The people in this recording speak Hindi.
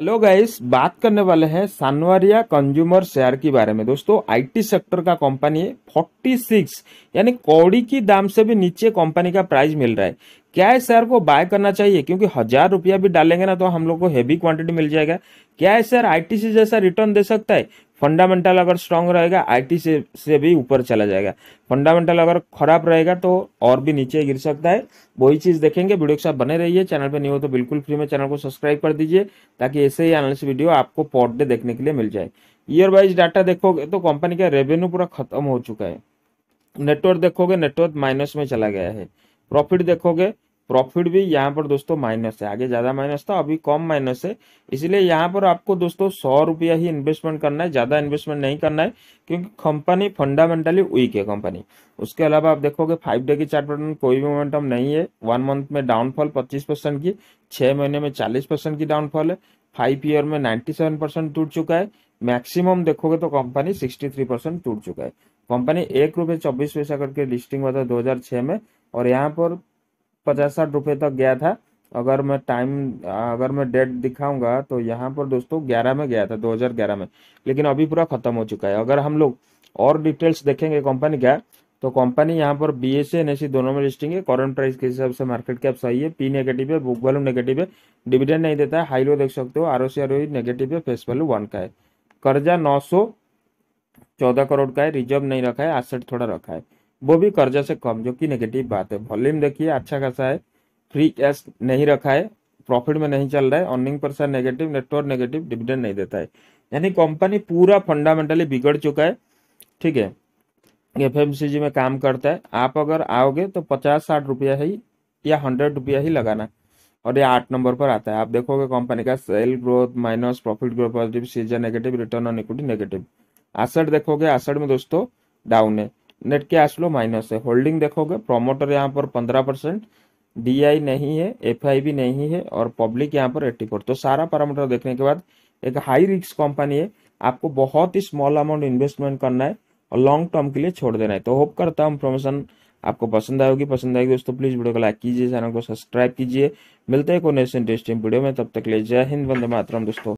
हेलो गाइस बात करने वाले हैं सानवारिया कंज्यूमर शेयर के बारे में दोस्तों आईटी सेक्टर का कंपनी है 46 यानी कौड़ी की दाम से भी नीचे कंपनी का प्राइस मिल रहा है क्या इस शेयर को बाय करना चाहिए क्योंकि हजार रुपया भी डालेंगे ना तो हम लोग को हैवी क्वांटिटी मिल जाएगा क्या इस शेयर आईटीसी जैसा रिटर्न दे सकता है फंडामेंटल अगर स्ट्रांग रहेगा आईटीसी से भी ऊपर चला जाएगा फंडामेंटल अगर खराब रहेगा तो और भी नीचे गिर सकता है वही चीज़ देखेंगे वीडियो के साथ बने रहिए चैनल पर नहीं हो तो बिल्कुल फ्री में चैनल को सब्सक्राइब कर दीजिए ताकि ऐसे ही एनालिसिस वीडियो आपको पॉट डे देखने के लिए मिल जाए ईयर वाइज डाटा देखोगे तो कंपनी का रेवेन्यू पूरा खत्म हो चुका है नेटवर्क देखोगे नेटवर्क माइनस में चला गया है प्रॉफिट देखोगे प्रॉफिट भी यहाँ पर दोस्तों माइनस है आगे ज्यादा माइनस था अभी कम माइनस है इसलिए यहाँ पर आपको दोस्तों सौ रुपया ही इन्वेस्टमेंट करना है ज्यादा इन्वेस्टमेंट नहीं करना है क्योंकि कंपनी फंडामेंटली वीक है कंपनी उसके अलावा आप देखोगे फाइव डे की चार्ट पैटर्न कोई भी मोमेंटम नहीं है वन मंथ में डाउनफॉल पच्चीस परसेंट की छह महीने में चालीस परसेंट की डाउनफॉल है फाइव ईयर में नाइन्टी सेवन परसेंट टूट चुका है मैक्सिमम देखोगे तो कंपनी सिक्सटी थ्री परसेंट टूट चुका है कंपनी एक रुपये चौबीस पैसा करके लिस्टिंग हुआ था दो हजार छह में और यहाँ पर पचास साठ रुपये तक गया था अगर मैं टाइम अगर मैं डेट दिखाऊंगा तो यहाँ पर दोस्तों ग्यारह में गया था 2011 में लेकिन अभी पूरा ख़त्म हो चुका है अगर हम लोग और डिटेल्स देखेंगे कंपनी का तो कंपनी यहाँ पर बी एस एन एस दोनों में लिस्टिंग है करंट प्राइस के हिसाब से मार्केट कैप सही है पी नेगेटिव है बुक वैल्यू नेगेटिव है डिविडेंड नहीं देता है हाई लो देख सकते हो R O C R O negative है फेस वैल्यू वन का है कर्जा नौ सौ चौदह करोड़ का है रिजर्व नहीं रखा है एसेट थोड़ा रखा है वो भी कर्जा से कम जो कि नेगेटिव बात है वॉल्यूम देखिए अच्छा खासा है फ्री कैश नहीं रखा है प्रॉफिट में नहीं चल रहा है earning per negative network negative dividend नहीं देता है यानी कंपनी पूरा फंडामेंटली बिगड़ चुका है ठीक है एफ में काम करता है आप अगर आओगे तो पचास साठ रुपया ही या हंड्रेड रुपया ही लगाना और ये आठ नंबर पर आता है आप देखोगे कंपनी का sale growth minus profit growth positive सीजन negative return on equity negative asset देखोगे एसेट में दोस्तों डाउन है नेट कैश फ्लो माइनस है होल्डिंग देखोगे प्रोमोटर यहाँ पर पंद्रह परसेंट डी आई नहीं है एफ आई भी नहीं है और पब्लिक यहाँ पर एट्टी फोर तो सारा पैरामीटर देखने के बाद एक हाई रिस्क कंपनी है आपको बहुत ही स्मॉल अमाउंट इन्वेस्टमेंट करना है और लॉन्ग टर्म के लिए छोड़ देना है तो होप करता हूँ इन्फॉर्मेशन आपको पसंद आएगी पसंद आएगी दोस्तों प्लीज वीडियो को लाइक कीजिए चैनल को सब्सक्राइब कीजिए मिलते हैं कोई नेक्स्ट इंटरेस्टिंग वीडियो में तब तक ले जय हिंद बंद मातरम दोस्तों